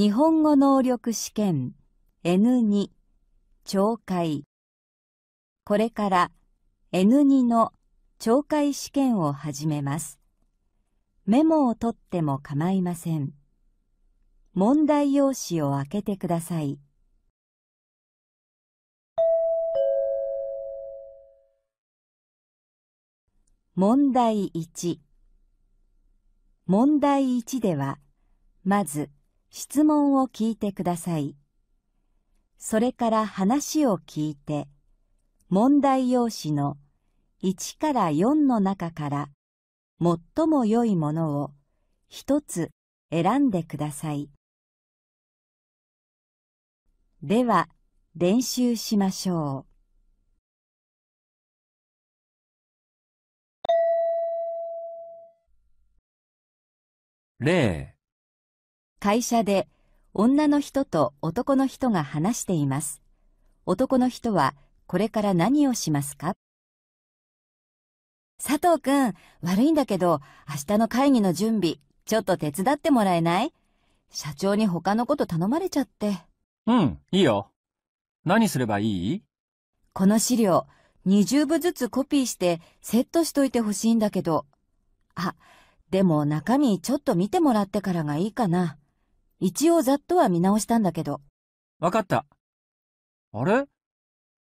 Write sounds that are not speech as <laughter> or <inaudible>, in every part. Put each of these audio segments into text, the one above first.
日本語能力試験 N2 懲戒これから N2 の懲戒試験を始めますメモを取っても構いません問題用紙を開けてください問題1問題1ではまず「質問を聞いてください。それから話を聞いて、問題用紙の1から4の中から最も良いものを一つ選んでください。では、練習しましょう。会社で女の人と男の人が話しています。男の人はこれから何をしますか佐藤くん、悪いんだけど、明日の会議の準備、ちょっと手伝ってもらえない社長に他のこと頼まれちゃって。うん、いいよ。何すればいいこの資料、20部ずつコピーしてセットしといてほしいんだけど。あ、でも中身ちょっと見てもらってからがいいかな。一応ざっとは見直したんだけど。わかった。あれ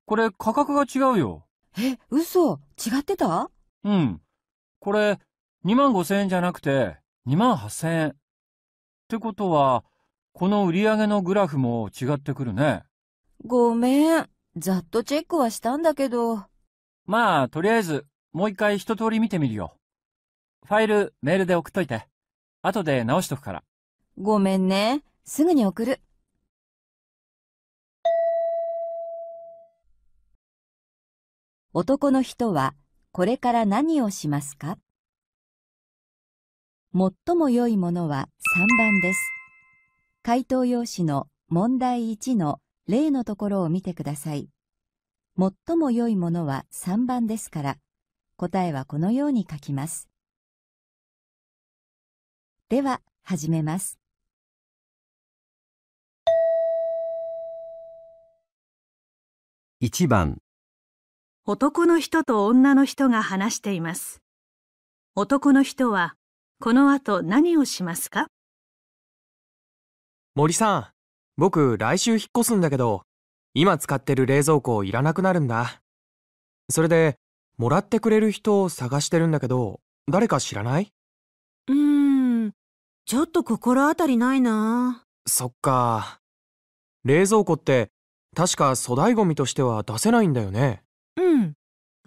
これ価格が違うよ。え、嘘違ってたうん。これ、2万5千円じゃなくて、2万8千円。ってことは、この売り上げのグラフも違ってくるね。ごめん。ざっとチェックはしたんだけど。まあ、とりあえず、もう一回一通り見てみるよ。ファイル、メールで送っといて。後で直しとくから。ごめんね。すぐに送る。男の人はこれから何をしますか最も良いものは3番です。回答用紙の問題1の例のところを見てください。最も良いものは3番ですから、答えはこのように書きます。では、始めます。1番男の人と女の人が話しています。男の人はこの後何をしますか森さん、僕来週引っ越すんだけど、今使ってる冷蔵庫いらなくなるんだ。それで、もらってくれる人を探してるんだけど、誰か知らないうーん、ちょっと心当たりないな。そっか。冷蔵庫って確か粗大ごみとしては出せないんだよねうん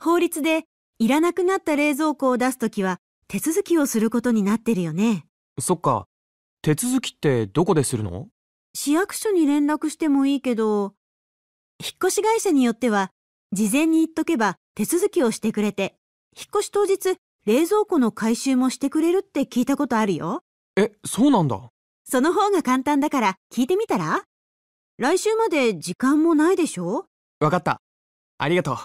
法律でいらなくなった冷蔵庫を出すときは手続きをすることになってるよねそっか手続きってどこでするの市役所に連絡してもいいけど引っ越し会社によっては事前に言っとけば手続きをしてくれて引っ越し当日冷蔵庫の回収もしてくれるって聞いたことあるよえそうなんだその方が簡単だから聞いてみたら来週まで時間もないでしょわかった。ありがとう。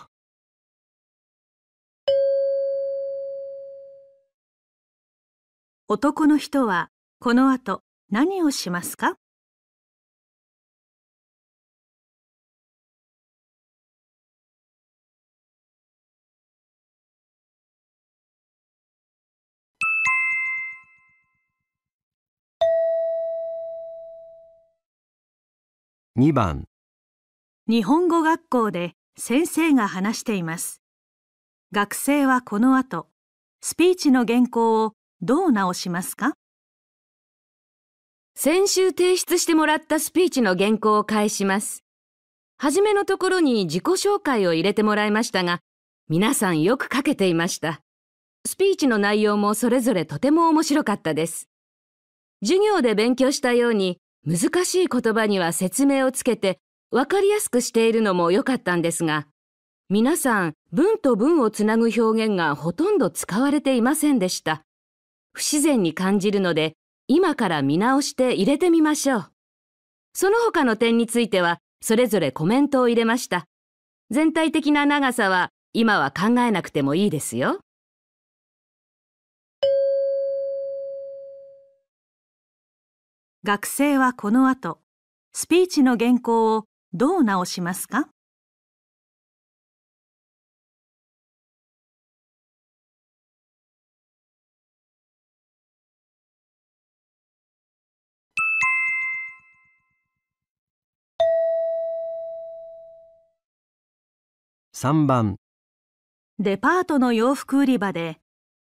男の人はこの後何をしますか2番日本語学校で先生が話しています学生はこの後スピーチの原稿をどう直しますか先週提出してもらったスピーチの原稿を返します初めのところに自己紹介を入れてもらいましたが皆さんよく書けていましたスピーチの内容もそれぞれとても面白かったです授業で勉強したように難しい言葉には説明をつけて分かりやすくしているのも良かったんですが、皆さん文と文をつなぐ表現がほとんど使われていませんでした。不自然に感じるので、今から見直して入れてみましょう。その他の点については、それぞれコメントを入れました。全体的な長さは今は考えなくてもいいですよ。学生はこの後、スピーチの原稿をどう直しますか3番デパートの洋服売り場で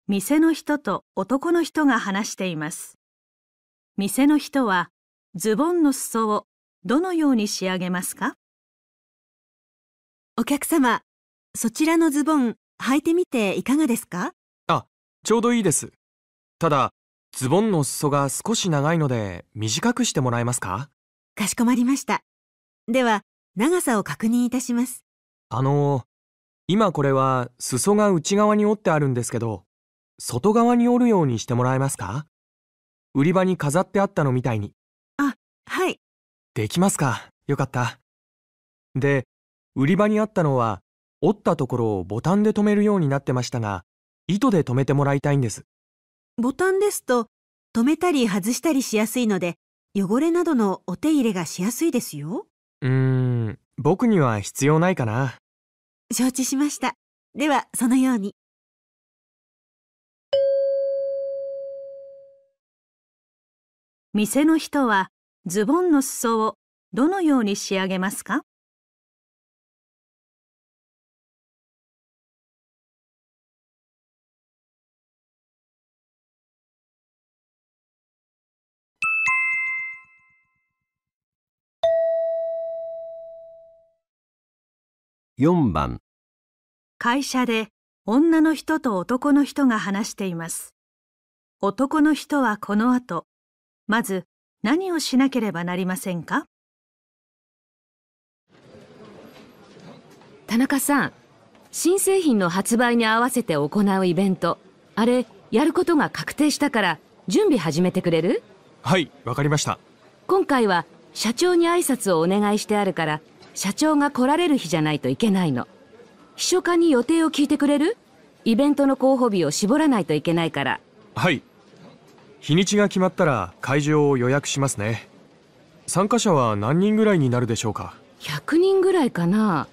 店の人と男の人が話しています店の人はズボンの裾をどのように仕上げますかお客様、そちらのズボン履いてみていかがですかあ、ちょうどいいです。ただ、ズボンの裾が少し長いので短くしてもらえますかかしこまりました。では、長さを確認いたします。あの、今これは裾が内側に折ってあるんですけど、外側に折るようにしてもらえますか売り場に飾ってあったのみたいに。あ、はい。できますか。よかった。で、売り場にあったのは、折ったところをボタンで留めるようになってましたが、糸で留めてもらいたいんです。ボタンですと、留めたり外したりしやすいので、汚れなどのお手入れがしやすいですよ。うーん、僕には必要ないかな。承知しました。では、そのように。店の人はズボンの裾をどのように仕上げますか4番会社で女の人と男の人が話しています男の人はこの後まず何をしなければなりませんか田中さん新製品の発売に合わせて行うイベントあれやることが確定したから準備始めてくれるはいわかりました今回は社長に挨拶をお願いしてあるから社長が来られる日じゃないといけないの秘書課に予定を聞いてくれるイベントの候補日を絞らないといけないからはい日にちが決まったら会場を予約しますね参加者は何人ぐらいになるでしょうか100人ぐらいかな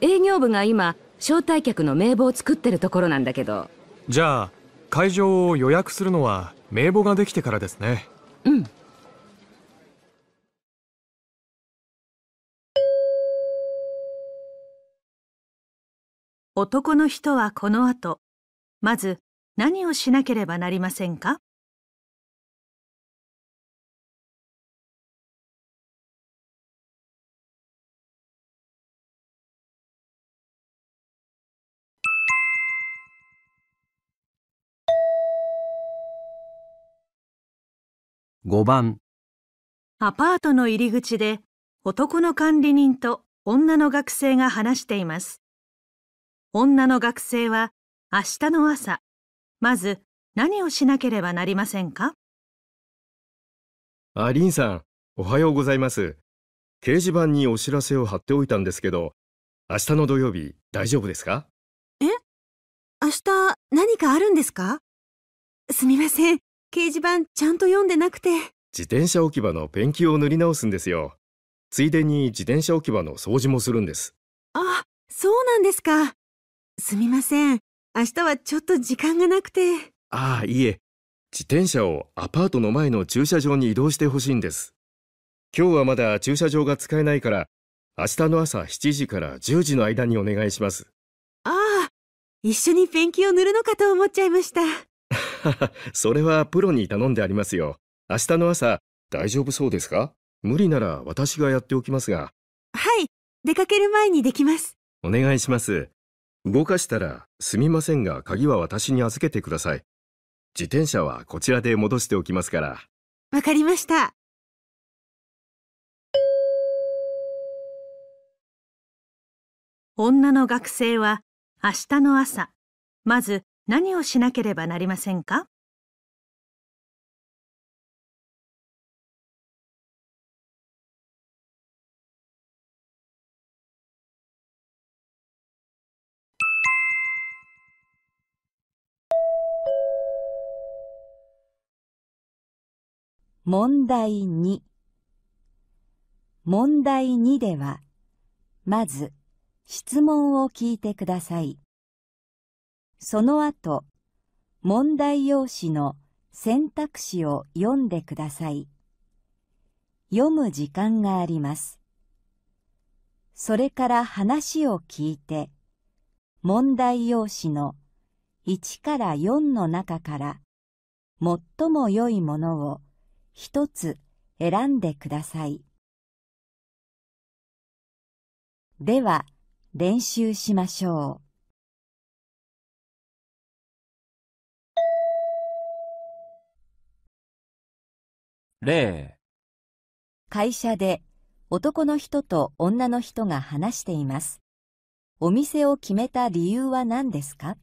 営業部が今招待客の名簿を作ってるところなんだけどじゃあ会場を予約するのは名簿ができてからですねうん男の人はこの後まず何をしなければなりませんか5番アパートの入り口で男の管理人と女の学生が話しています女の学生は明日の朝まず何をしなければなりませんかありんさんおはようございます掲示板にお知らせを貼っておいたんですけど明日の土曜日大丈夫ですかえ明日何かあるんですかすみません掲示板ちゃんと読んでなくて自転車置き場のペンキを塗り直すんですよついでに自転車置き場の掃除もするんですあ、そうなんですかすみません明日はちょっと時間がなくてああ、いいえ自転車をアパートの前の駐車場に移動してほしいんです今日はまだ駐車場が使えないから明日の朝7時から10時の間にお願いしますああ、一緒にペンキを塗るのかと思っちゃいました <laughs> それはプロに頼んでありますよ。明日の朝、大丈夫そうですか無理なら私がやっておきますが。はい、出かける前にできます。お願いします。動かしたら、すみませんが鍵は私に預けてください。自転車はこちらで戻しておきますから。わかりました。女の学生は明日の朝、まず何をしなければなりませんか問題2問題2ではまず質問を聞いてくださいその後、問題用紙の選択肢を読んでください。読む時間があります。それから話を聞いて、問題用紙の1から4の中から最も良いものを一つ選んでください。では練習しましょう。例会社で男の人と女の人が話しています。お店を決めた理由は何ですか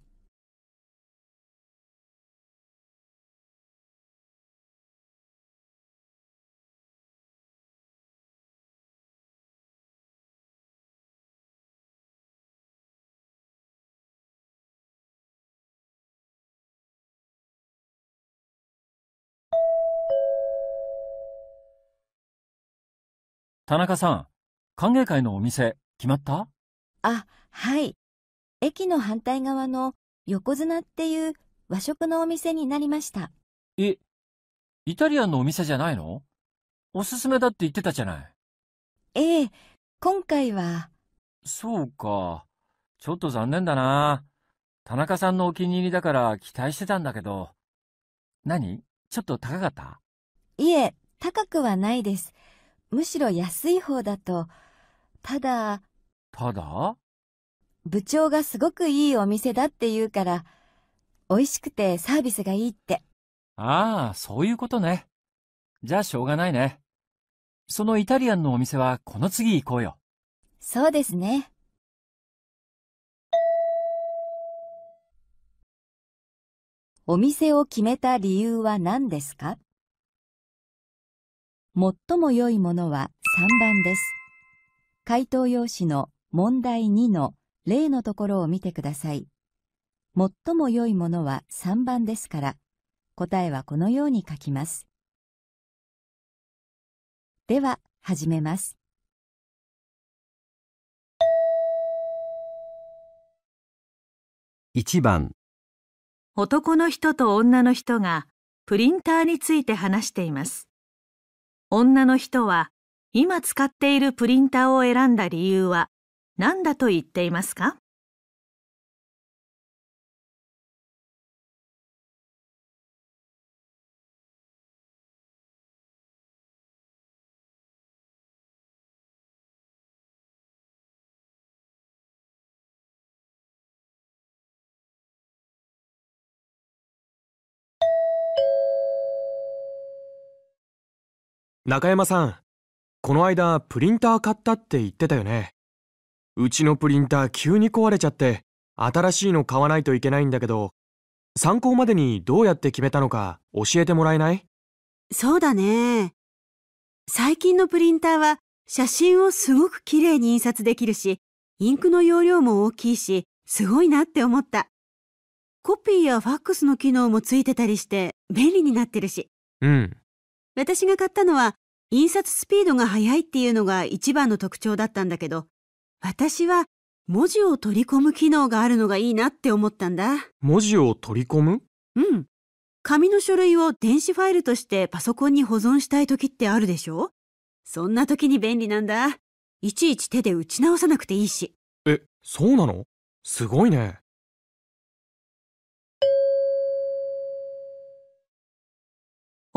田中さん、歓迎会のお店、決まったあ、はい。駅の反対側の横綱っていう和食のお店になりました。え、イタリアンのお店じゃないのおすすめだって言ってたじゃない。ええ、今回は。そうか。ちょっと残念だな。田中さんのお気に入りだから期待してたんだけど。何ちょっと高かったいえ、高くはないです。むしろ安い方だと、ただ、ただ部長がすごくいいお店だって言うから、美味しくてサービスがいいって。ああ、そういうことね。じゃあしょうがないね。そのイタリアンのお店はこの次行こうよ。そうですね。お店を決めた理由は何ですか最も良いものは3番です。回答用紙の問題2の例のところを見てください。最も良いものは3番ですから、答えはこのように書きます。では、始めます。1番男の人と女の人がプリンターについて話しています。女の人は今使っているプリンターを選んだ理由は何だと言っていますか中山さん、この間プリンター買ったって言ってたよね。うちのプリンター急に壊れちゃって、新しいの買わないといけないんだけど、参考までにどうやって決めたのか教えてもらえないそうだね。最近のプリンターは写真をすごく綺麗に印刷できるし、インクの容量も大きいし、すごいなって思った。コピーやファックスの機能もついてたりして便利になってるし。うん。私が買ったのは印刷スピードが速いっていうのが一番の特徴だったんだけど、私は文字を取り込む機能があるのがいいなって思ったんだ。文字を取り込むうん。紙の書類を電子ファイルとしてパソコンに保存したい時ってあるでしょそんな時に便利なんだ。いちいち手で打ち直さなくていいし。え、そうなのすごいね。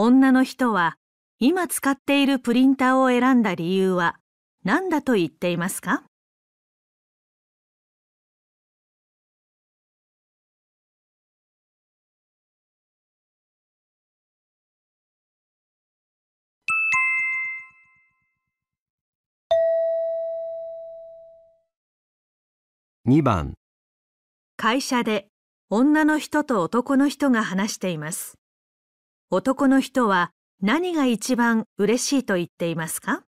女の人は今使っているプリンターを選んだ理由は何だと言っていますか2番会社で女の人と男の人が話しています男の人は何が一番嬉しいと言っていますか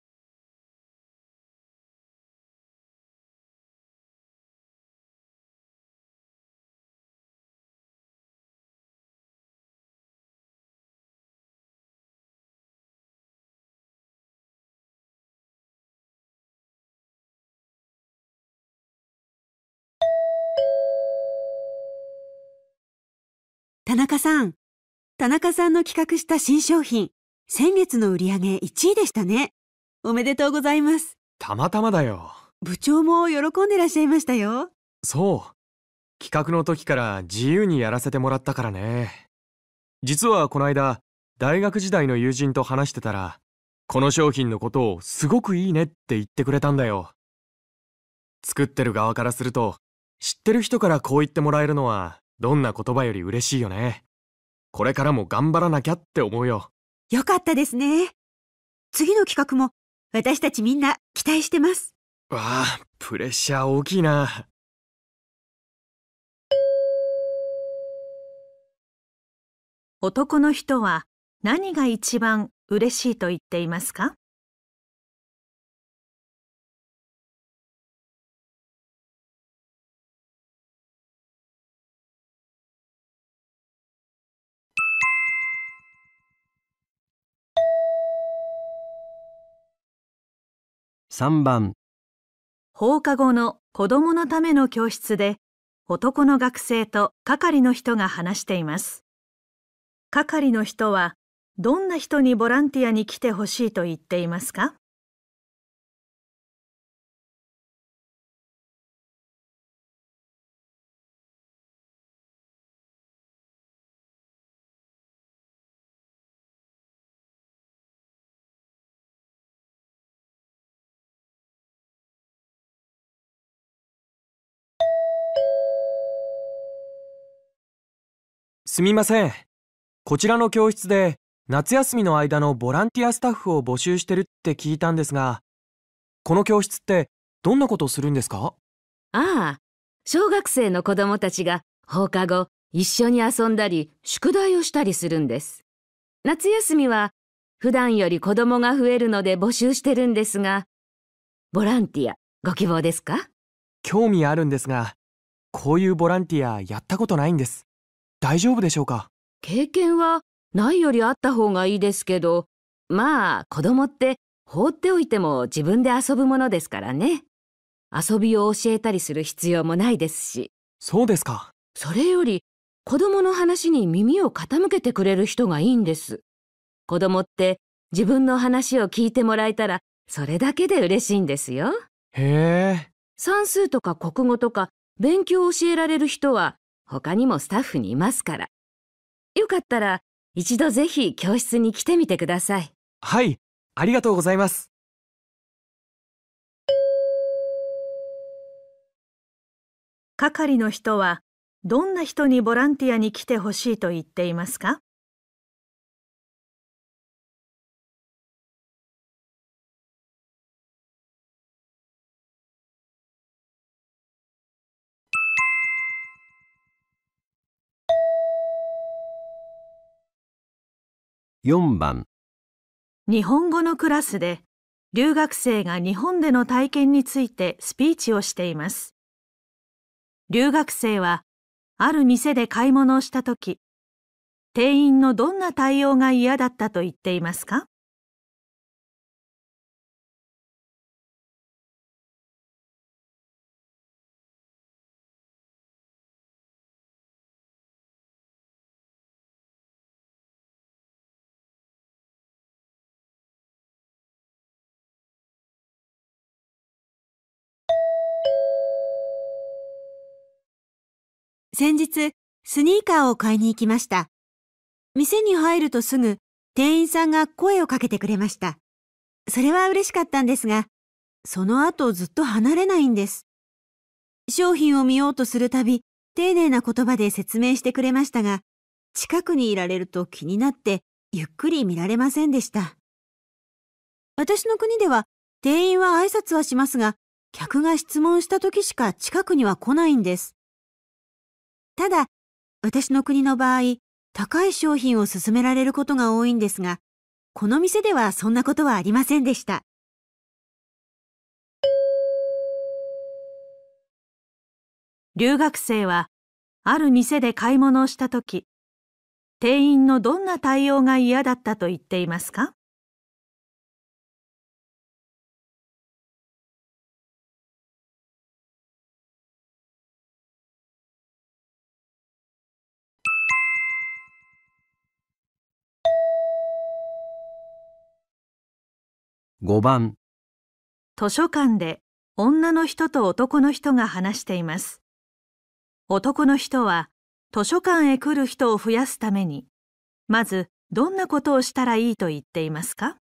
田中さん、田中さんの企画した新商品、先月の売り上げ1位でしたね。おめでとうございます。たまたまだよ。部長も喜んでらっしゃいましたよ。そう。企画の時から自由にやらせてもらったからね。実はこの間、大学時代の友人と話してたら、この商品のことをすごくいいねって言ってくれたんだよ。作ってる側からすると、知ってる人からこう言ってもらえるのは、どんな言葉より嬉しいよね。これからも頑張らなきゃって思うよ。よかったですね。次の企画も私たちみんな期待してます。わあ、プレッシャー大きいな。男の人は何が一番嬉しいと言っていますか3番放課後の子供のための教室で男の学生と係の人が話しています係の人はどんな人にボランティアに来てほしいと言っていますかすみません。こちらの教室で夏休みの間のボランティアスタッフを募集してるって聞いたんですが、この教室ってどんなことするんですかああ、小学生の子供たちが放課後一緒に遊んだり宿題をしたりするんです。夏休みは普段より子供が増えるので募集してるんですが、ボランティアご希望ですか興味あるんですが、こういうボランティアやったことないんです。大丈夫でしょうか経験はないよりあった方がいいですけどまあ子供って放っておいても自分で遊ぶものですからね遊びを教えたりする必要もないですしそうですかそれより子供の話に耳を傾けてくれる人がいいんです子供って自分の話を聞いてもらえたらそれだけで嬉しいんですよへえ算数とか国語とか勉強を教えられる人は他にもスタッフにいますから。よかったら一度ぜひ教室に来てみてください。はい、ありがとうございます。係の人はどんな人にボランティアに来てほしいと言っていますか4番日本語のクラスで留学生が日本での体験についてスピーチをしています。留学生はある店で買い物をした時、店員のどんな対応が嫌だったと言っていますか先日、スニーカーを買いに行きました。店に入るとすぐ、店員さんが声をかけてくれました。それは嬉しかったんですが、その後ずっと離れないんです。商品を見ようとするたび、丁寧な言葉で説明してくれましたが、近くにいられると気になってゆっくり見られませんでした。私の国では店員は挨拶はしますが、客が質問した時しか近くには来ないんです。ただ、私の国の場合、高い商品を勧められることが多いんですが、この店ではそんなことはありませんでした。留学生は、ある店で買い物をしたとき、店員のどんな対応が嫌だったと言っていますか5番図書館で女の人と男の人が話しています男の人は図書館へ来る人を増やすためにまずどんなことをしたらいいと言っていますか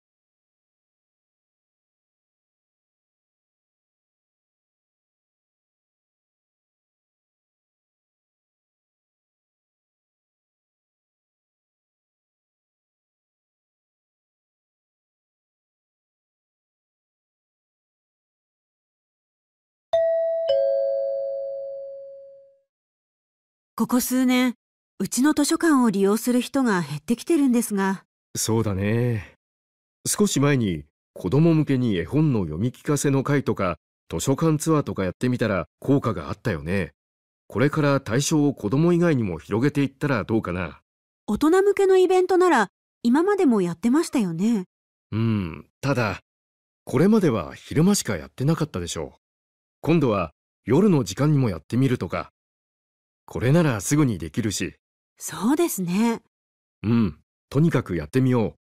ここ数年、うちの図書館を利用する人が減ってきてるんですが。そうだね。少し前に子供向けに絵本の読み聞かせの会とか図書館ツアーとかやってみたら効果があったよね。これから対象を子供以外にも広げていったらどうかな。大人向けのイベントなら今までもやってましたよね。うん、ただ、これまでは昼間しかやってなかったでしょう。今度は夜の時間にもやってみるとか。これならすぐにできるしそうですねうんとにかくやってみよう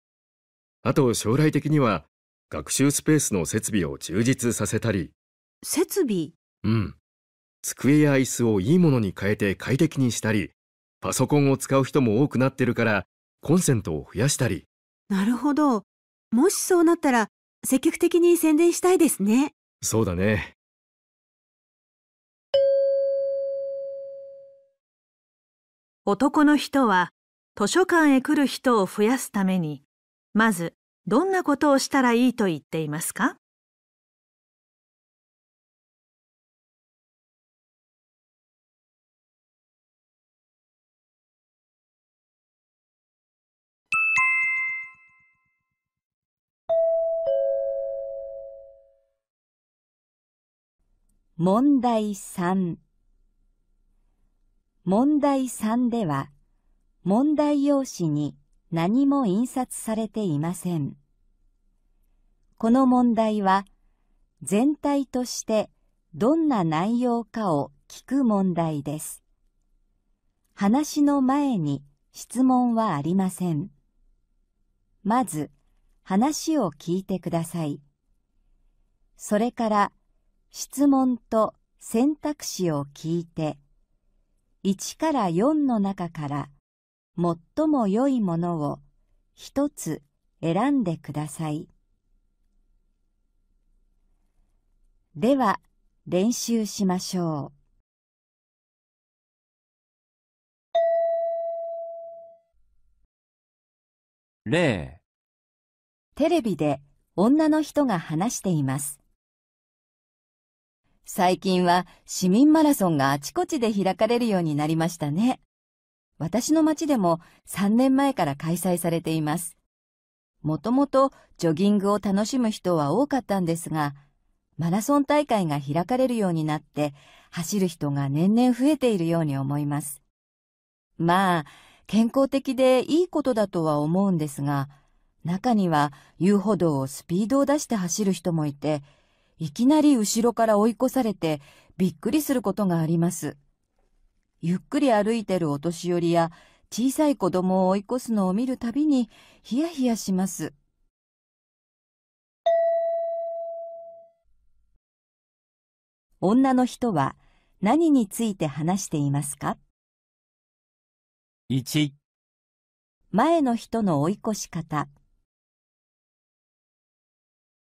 あと将来的には学習スペースの設備を充実させたり設備うん机や椅子をいいものに変えて快適にしたりパソコンを使う人も多くなってるからコンセントを増やしたりなるほどもしそうなったら積極的に宣伝したいですねそうだね男の人は図書館へ来る人を増やすためにまずどんなことをしたらいいと言っていますか問題3問題3では、問題用紙に何も印刷されていません。この問題は、全体としてどんな内容かを聞く問題です。話の前に質問はありません。まず、話を聞いてください。それから、質問と選択肢を聞いて、1から4の中から最も良いものを一つ選んでください。では練習しましょう。例テレビで女の人が話しています。最近は市民マラソンがあちこちで開かれるようになりましたね。私の町でも3年前から開催されています。もともとジョギングを楽しむ人は多かったんですが、マラソン大会が開かれるようになって、走る人が年々増えているように思います。まあ、健康的でいいことだとは思うんですが、中には遊歩道をスピードを出して走る人もいて、いきなり後ろから追い越されてびっくりすることがあります。ゆっくり歩いてるお年寄りや小さい子供を追い越すのを見るたびにヒヤヒヤします。女の人は何について話していますか ?1 前の人の追い越し方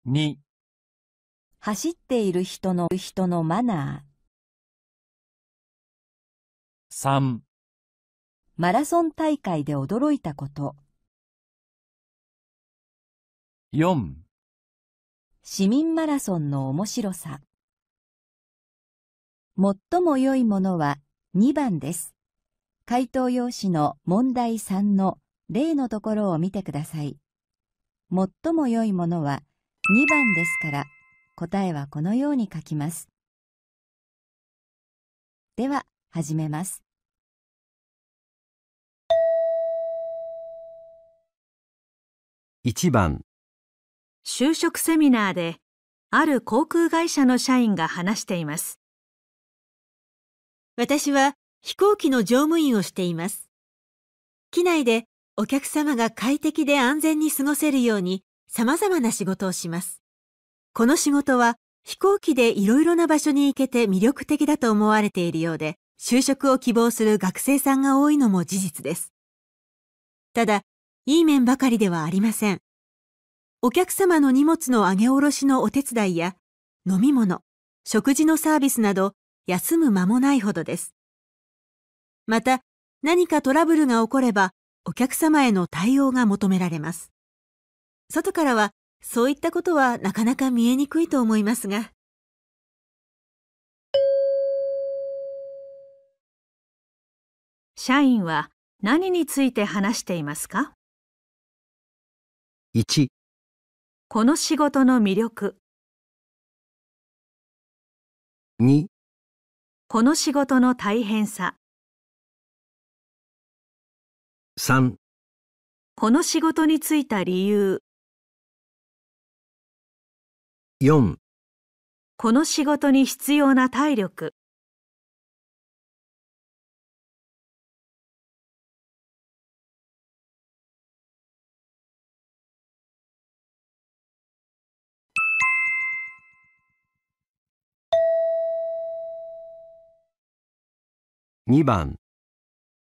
2走っている人の人のマナー。3マラソン大会で驚いたこと。4市民マラソンの面白さ。最も良いものは2番です。回答用紙の問題3の例のところを見てください。最も良いものは2番ですから、答えはこのように書きます。では、始めます。1番就職セミナーである航空会社の社員が話しています私は飛行機の乗務員をしています機内でお客様が快適で安全に過ごせるように様々な仕事をしますこの仕事は飛行機でいろいろな場所に行けて魅力的だと思われているようで、就職を希望する学生さんが多いのも事実です。ただ、いい面ばかりではありません。お客様の荷物の上げ下ろしのお手伝いや、飲み物、食事のサービスなど、休む間もないほどです。また、何かトラブルが起これば、お客様への対応が求められます。外からは、そういったことはなかなか見えにくいと思いますが。社員は何について話していますか ?1 この仕事の魅力2この仕事の大変さ3この仕事に就いた理由4この仕事に必要な体力2番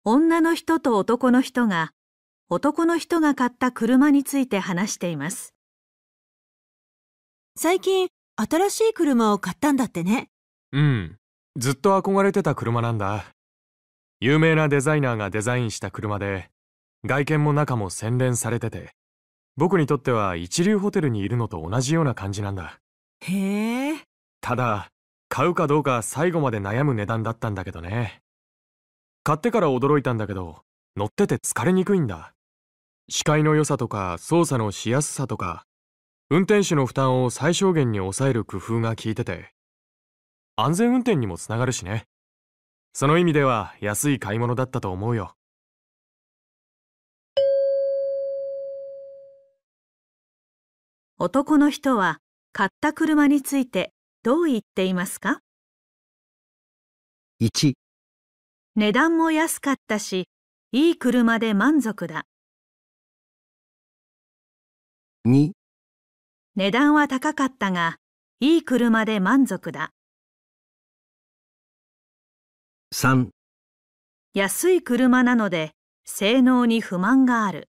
女の人と男の人が男の人が買った車について話しています最近新しい車を買ったんだってねうんずっと憧れてた車なんだ有名なデザイナーがデザインした車で外見も中も洗練されてて僕にとっては一流ホテルにいるのと同じような感じなんだへえただ買うかどうか最後まで悩む値段だったんだけどね買ってから驚いたんだけど乗ってて疲れにくいんだ視界の良さとか操作のしやすさとか運転手の負担を最小限に抑える工夫が効いてて安全運転にもつながるしねその意味では安い買い物だったと思うよ男の人は買った車についてどう言っていますか 1, 値段も安かったしいい車で満足だ2値段は高かったが、いい車で満足だ。3安い車なので性能に不満がある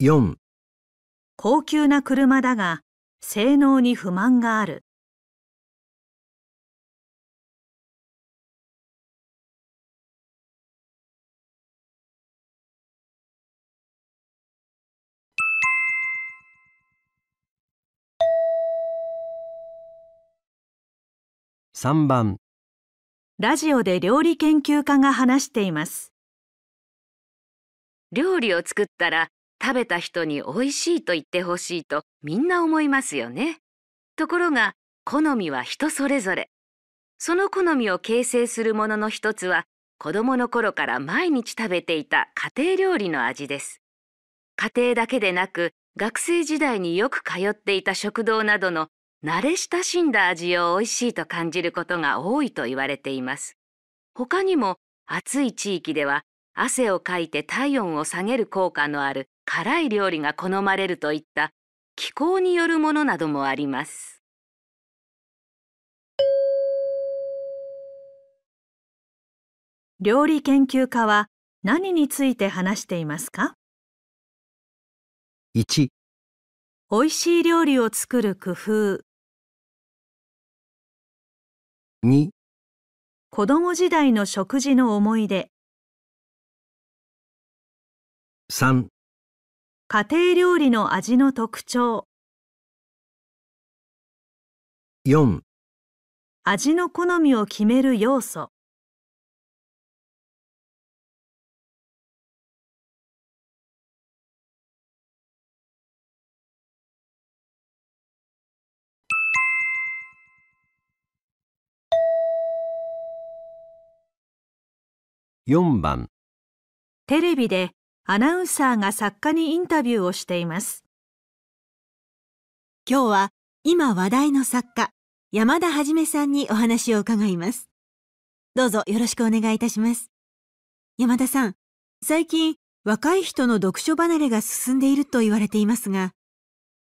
4高級な車だが性能に不満がある3番ラジオで料理研究家が話しています料理を作ったら食べた人に美味しいと言ってほしいとみんな思いますよねところが好みは人それぞれその好みを形成するものの一つは子供の頃から毎日食べていた家庭料理の味です家庭だけでなく学生時代によく通っていた食堂などの慣れ親しんだ味を美味しいと感じることが多いと言われています。他にも暑い地域では汗をかいて体温を下げる効果のある辛い料理が好まれるといった気候によるものなどもあります。料理研究家は何について話していますか 1, 1美味しい料理を作る工夫2子供時代の食事の思い出3家庭料理の味の特徴4味の好みを決める要素4番テレビでアナウンサーが作家にインタビューをしています今日は今話題の作家山田はじめさんにお話を伺いますどうぞよろしくお願いいたします山田さん最近若い人の読書離れが進んでいると言われていますが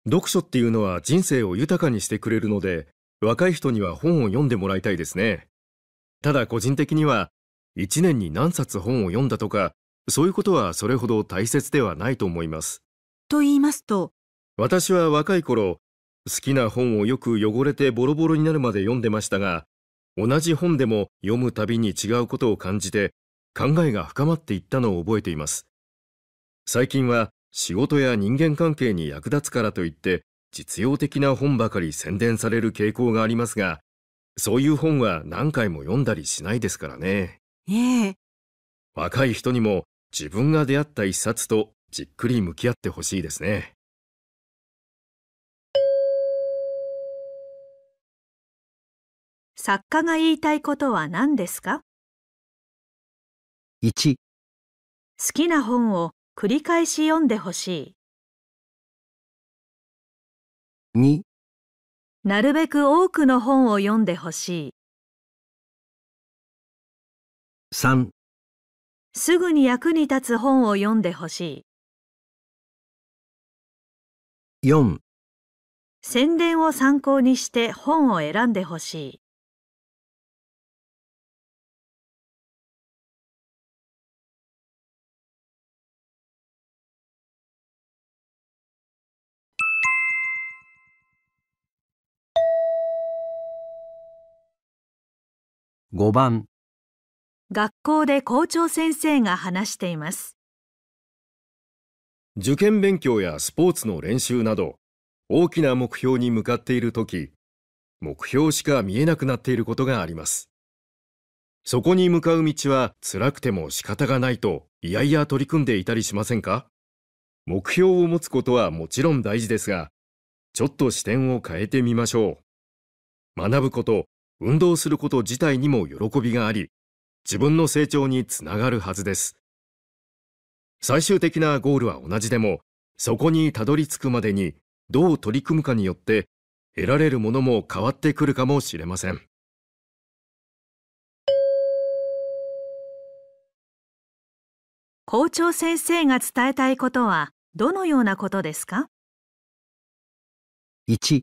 読書っていうのは人生を豊かにしてくれるので若い人には本を読んでもらいたいですねただ個人的には1年に何冊本を読んだとかそういうことはそれほど大切ではないと思います。と言いますと私は若い頃好きな本をよく汚れてボロボロになるまで読んでましたが同じ本でも読むたびに違うことを感じて考えが深まっていったのを覚えています最近は仕事や人間関係に役立つからといって実用的な本ばかり宣伝される傾向がありますがそういう本は何回も読んだりしないですからねええ。若い人にも自分が出会った一冊とじっくり向き合ってほしいですね。作家が言いたいことは何ですか ?1, 好きな本を繰り返し読んでほしい。2なるべく多くの本を読んでほしい。3すぐに役に立つ本を読んでほしい。4宣伝を参考にして本を選んでほしい。5番学校で校長先生が話しています受験勉強やスポーツの練習など大きな目標に向かっている時目標しか見えなくなっていることがありますそこに向かう道は辛くても仕方がないといやいや取り組んでいたりしませんか目標を持つことはもちろん大事ですがちょっと視点を変えてみましょう学ぶこと運動すること自体にも喜びがあり自分の成長につながるはずです最終的なゴールは同じでもそこにたどり着くまでにどう取り組むかによって得られるものも変わってくるかもしれません校長先生が伝えたいことはどのようなことですか 1,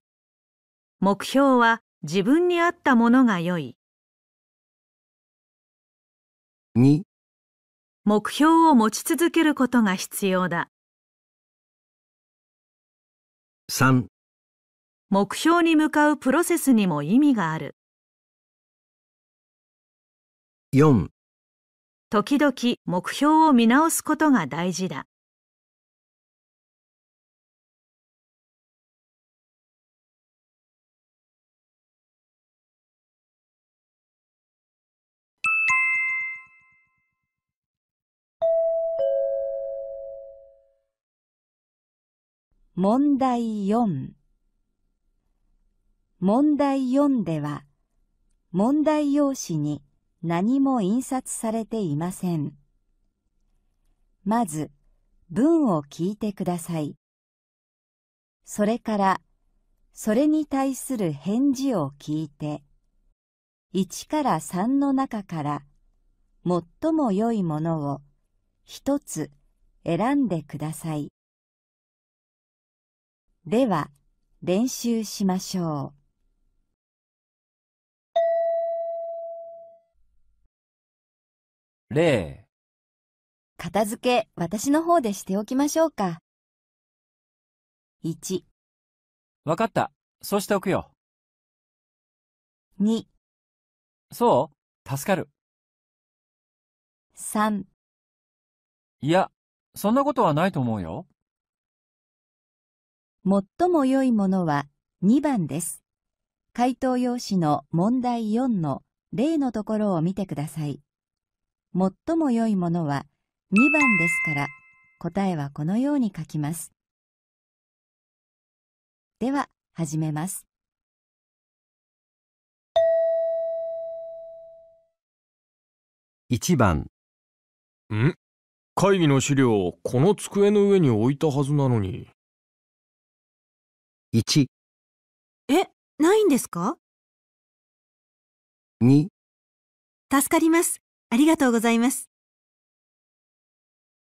目標は自分に合ったものが良い2目標を持ち続けることが必要だ3目標に向かうプロセスにも意味がある4時々目標を見直すことが大事だ問題4問題4では問題用紙に何も印刷されていません。まず文を聞いてください。それからそれに対する返事を聞いて1から3の中から最も良いものを1つ選んでください。では練習しましょう。例片付け私の方でしておきましょうか。1わかった。そうしておくよ。2そう助かる。3いや、そんなことはないと思うよ。最も良いものは2番です。回答用紙の問題4の例のところを見てください。最も良いものは2番ですから、答えはこのように書きます。では、始めます。1番ん会議の資料この机の上に置いたはずなのに1え、ないんですか ?2 助かります。ありがとうございます。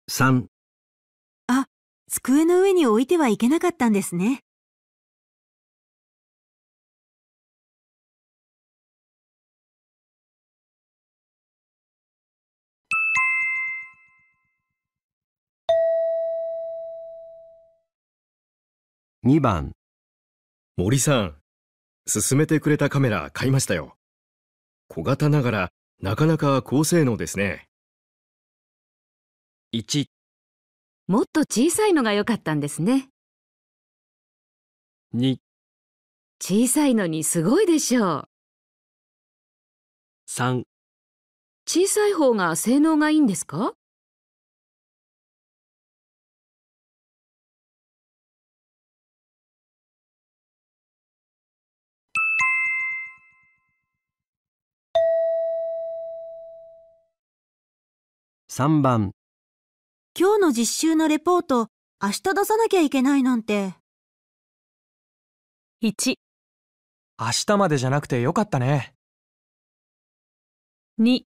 3あ、机の上に置いてはいけなかったんですね。2番森さん、勧めてくれたカメラ買いましたよ。小型ながらなかなか高性能ですね。1もっと小さいのが良かったんですね。2小さいのにすごいでしょう。3小さい方が性能がいいんですか3番今日の実習のレポート明日出さなきゃいけないなんて1明日までじゃなくてよかったね2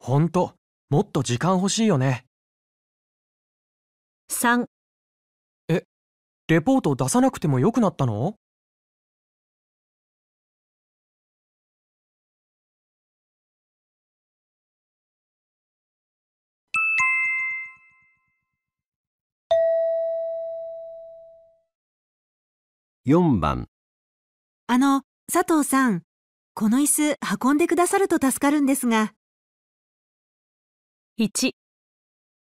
ほんともっと時間欲しいよね3えレポート出さなくてもよくなったの4番あの佐藤さんこの椅子運んでくださると助かるんですが1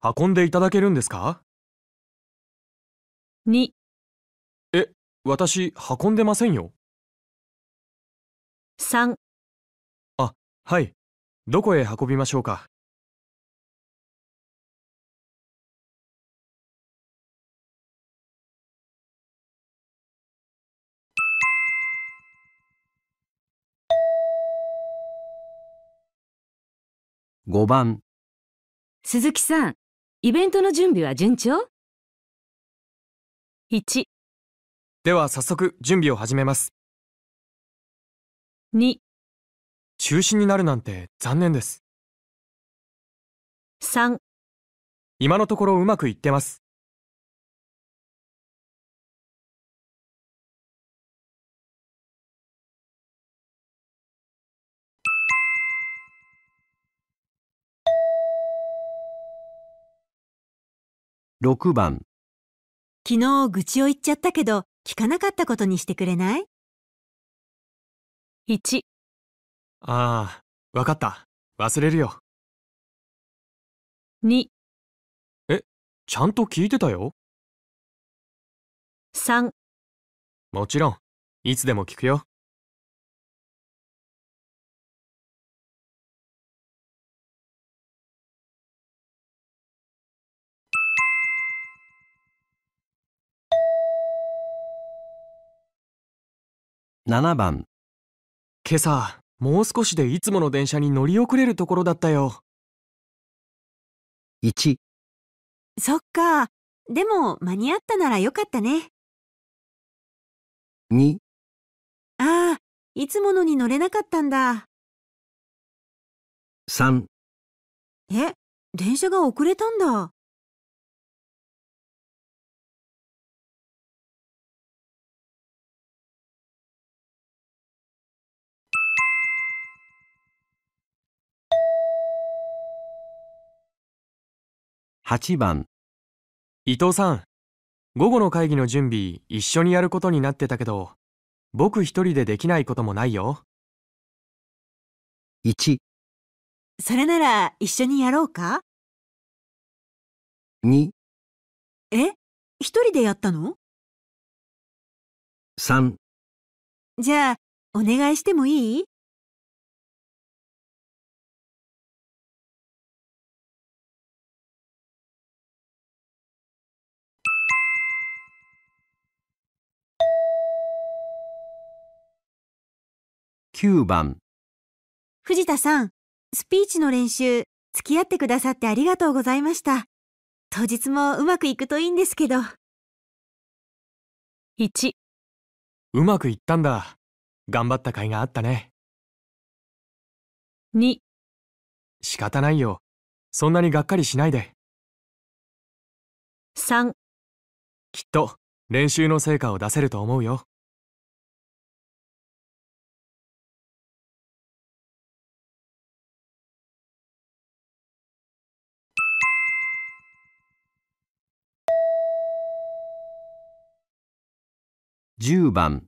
運んでいただけるんですか2え私運んでませんよ3あはいどこへ運びましょうか5番鈴木さん、イベントの準備は順調 ?1、では早速準備を始めます。2、中止になるなんて残念です。3今のところうまくいってます6番昨日愚痴を言っちゃったけど聞かなかったことにしてくれない ?1 ああ、わかった。忘れるよ。2え、ちゃんと聞いてたよ。3もちろん、いつでも聞くよ。7番今朝もう少しでいつもの電車に乗り遅れるところだったよ1そっかでも間に合ったならよかったね2ああいつものに乗れなかったんだ3え電車が遅れたんだ8番伊藤さん午後の会議の準備一緒にやることになってたけど僕一人でできないこともないよ1それなら一緒にやろうか2え一人でやったの3じゃあお願いしてもいい9番藤田さん、スピーチの練習、付き合ってくださってありがとうございました。当日もうまくいくといいんですけど。1うまくいったんだ。頑張った甲斐があったね。2仕方ないよ。そんなにがっかりしないで。3きっと練習の成果を出せると思うよ。10番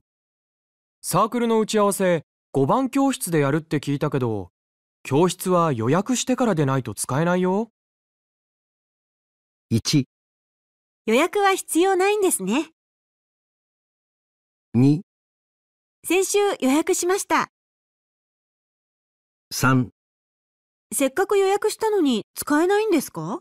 サークルの打ち合わせ5番教室でやるって聞いたけど教室は予約してからでないと使えないよ1予約は必要ないんですね2先週予約しました3せっかく予約したのに使えないんですか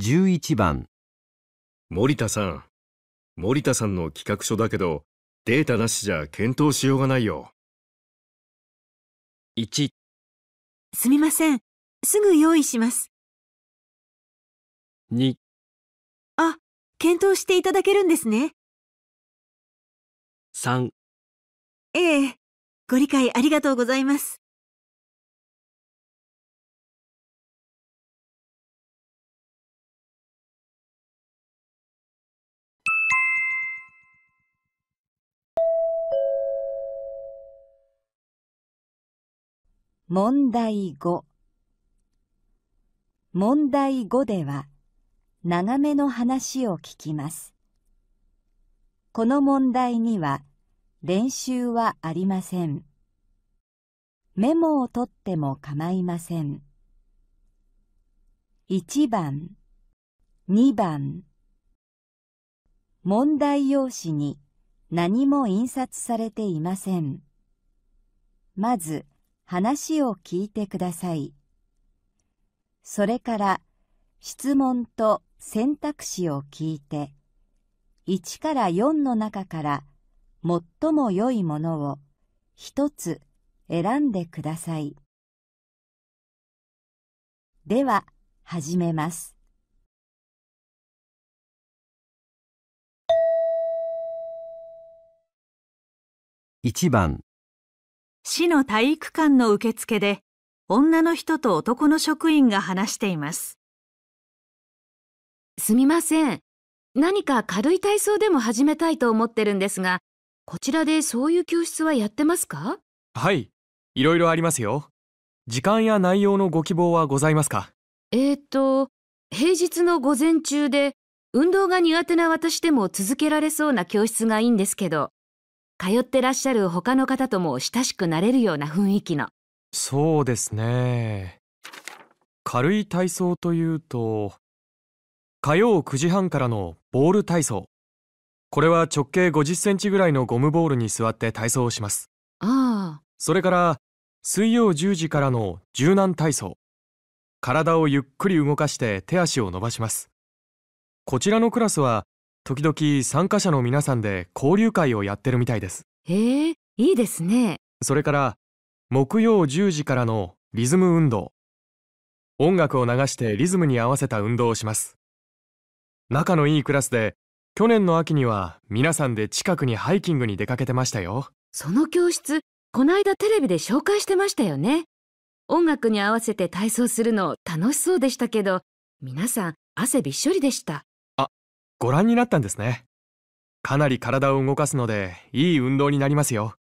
11番森田さん森田さんの企画書だけどデータなしじゃ検討しようがないよ 1, すみませんすぐ用意します2あ検討していただけるんですね3ええご理解ありがとうございます問題5問題5では長めの話を聞きます。この問題には練習はありません。メモを取っても構いません。1番、2番問題用紙に何も印刷されていません。まず、話を聞いてください。それから質問と選択肢を聞いて、1から4の中から最も良いものを1つ選んでください。では、始めます。1番市の体育館の受付で女の人と男の職員が話しています。すみません。何か軽い体操でも始めたいと思ってるんですが、こちらでそういう教室はやってますかはい、いろいろありますよ。時間や内容のご希望はございますかえっ、と、平日の午前中で運動が苦手な私でも続けられそうな教室がいいんですけど。通ってらっしゃる他の方とも親しくなれるような雰囲気のそうですね軽い体操というと火曜9時半からのボール体操これは直径50センチぐらいのゴムボールに座って体操をしますああそれから水曜10時からの柔軟体操体をゆっくり動かして手足を伸ばしますこちらのクラスは時々参加者の皆さんで交流会をやってるみたいですへえいいですねそれから木曜10時からのリズム運動音楽を流してリズムに合わせた運動をします仲のいいクラスで去年の秋には皆さんで近くにハイキングに出かけてましたよその教室こないだテレビで紹介してましたよね音楽に合わせて体操するの楽しそうでしたけど皆さん汗びっしょりでしたご覧になったんですね。かなり体を動かすのでいい運動になりますよ。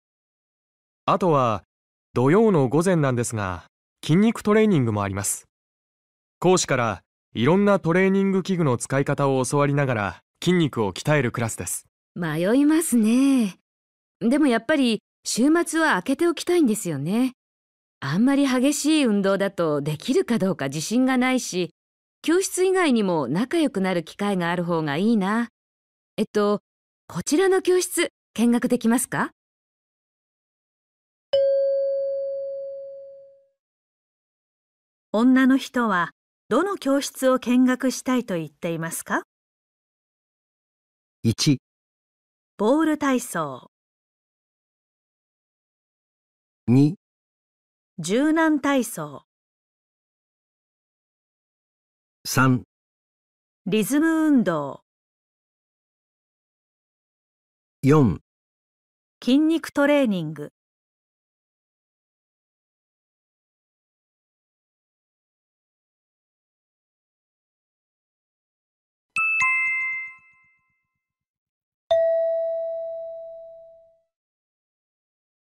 あとは土曜の午前なんですが筋肉トレーニングもあります。講師からいろんなトレーニング器具の使い方を教わりながら筋肉を鍛えるクラスです。迷いますね。でもやっぱり週末は空けておきたいんですよね。あんまり激しい運動だとできるかどうか自信がないし、教室以外にも仲良くなる機会がある方がいいな。えっと、こちらの教室見学できますか女の人はどの教室を見学したいと言っていますか ?1 ボール体操2柔軟体操三、リズム運動四、筋肉トレーニング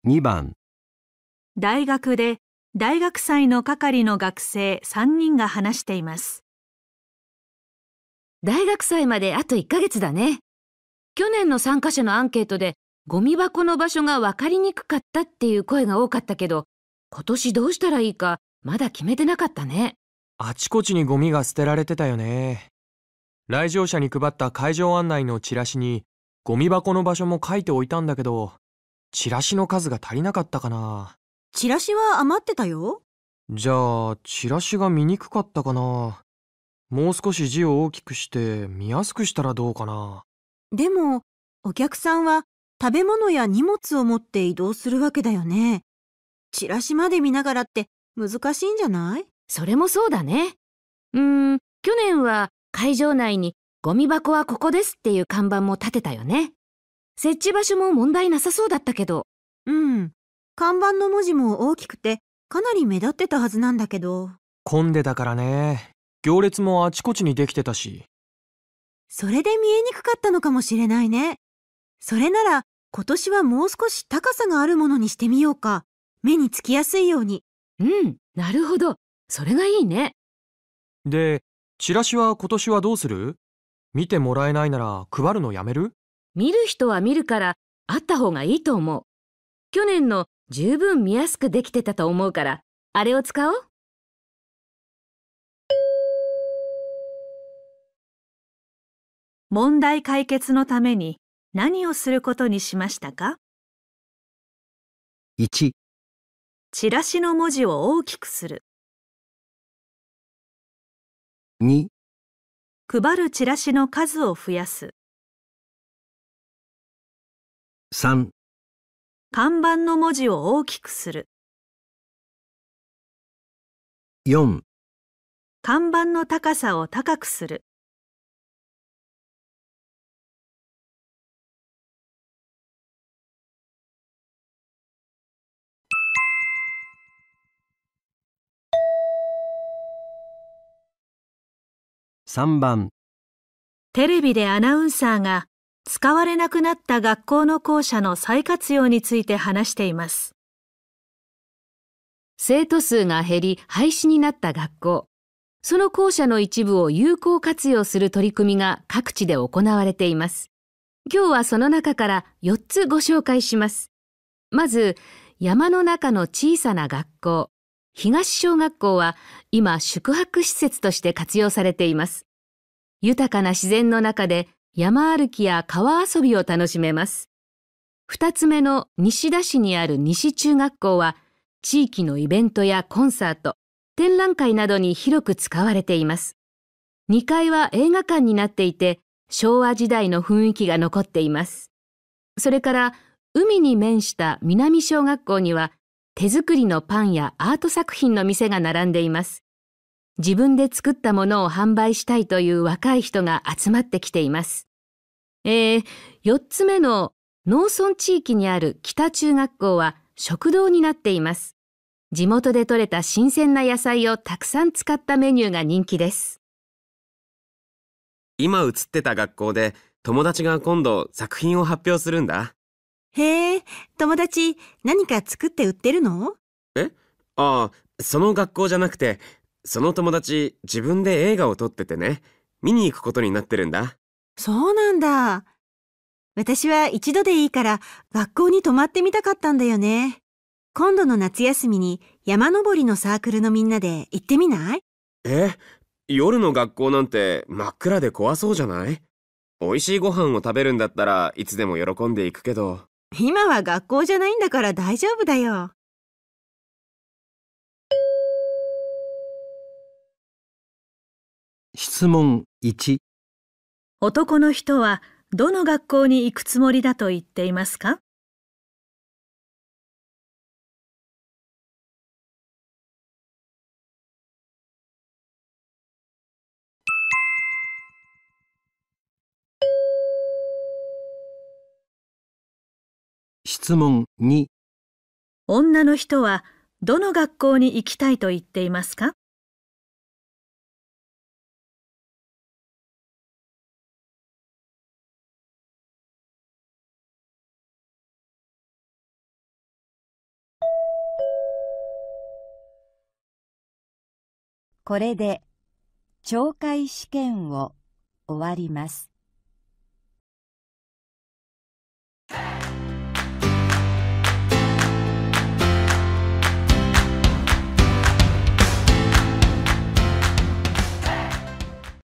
二番大学で大学祭の係の学生三人が話しています大学祭まであと1ヶ月だね。去年の参加者のアンケートでゴミ箱の場所が分かりにくかったっていう声が多かったけど、今年どうしたらいいかまだ決めてなかったね。あちこちにゴミが捨てられてたよね。来場者に配った会場案内のチラシにゴミ箱の場所も書いておいたんだけど、チラシの数が足りなかったかな。チラシは余ってたよ。じゃあ、チラシが見にくかったかな。もう少し字を大きくして見やすくしたらどうかな。でも、お客さんは食べ物や荷物を持って移動するわけだよね。チラシまで見ながらって難しいんじゃないそれもそうだね。うーん、去年は会場内にゴミ箱はここですっていう看板も立てたよね。設置場所も問題なさそうだったけど。うん。看板の文字も大きくてかなり目立ってたはずなんだけど。混んでたからね。行列もあちこちにできてたしそれで見えにくかったのかもしれないねそれなら今年はもう少し高さがあるものにしてみようか目につきやすいようにうんなるほどそれがいいねでチラシは今年はどうする見てもらえないなら配るのやめる見る人は見るからあった方がいいと思う去年の十分見やすくできてたと思うからあれを使おう問題解決のために何をすることにしましたか 1, チラシの文字を大きくする2配るチラシの数を増やす3看板の文字を大きくする4看板の高さを高くする3番テレビでアナウンサーが使われなくなった学校の校舎の再活用について話しています。生徒数が減り廃止になった学校、その校舎の一部を有効活用する取り組みが各地で行われています。今日はその中から4つご紹介します。まず、山の中の小さな学校。東小学校は今宿泊施設として活用されています。豊かな自然の中で山歩きや川遊びを楽しめます。二つ目の西田市にある西中学校は地域のイベントやコンサート、展覧会などに広く使われています。2階は映画館になっていて昭和時代の雰囲気が残っています。それから海に面した南小学校には手作りのパンやアート作品の店が並んでいます。自分で作ったものを販売したいという若い人が集まってきています。えー、4つ目の農村地域にある北中学校は食堂になっています。地元で採れた新鮮な野菜をたくさん使ったメニューが人気です。今映ってた学校で友達が今度作品を発表するんだ。へえ、友達、何か作って売ってるのえああ、その学校じゃなくて、その友達、自分で映画を撮っててね、見に行くことになってるんだ。そうなんだ。私は一度でいいから学校に泊まってみたかったんだよね。今度の夏休みに山登りのサークルのみんなで行ってみないえ夜の学校なんて真っ暗で怖そうじゃない美味しいご飯を食べるんだったらいつでも喜んでいくけど。今は学校じゃないんだから大丈夫だよ。質問1男の人はどの学校に行くつもりだと言っていますか問2女の人はどの学校に行きたいと言っていますかこれで懲戒試験を終わります。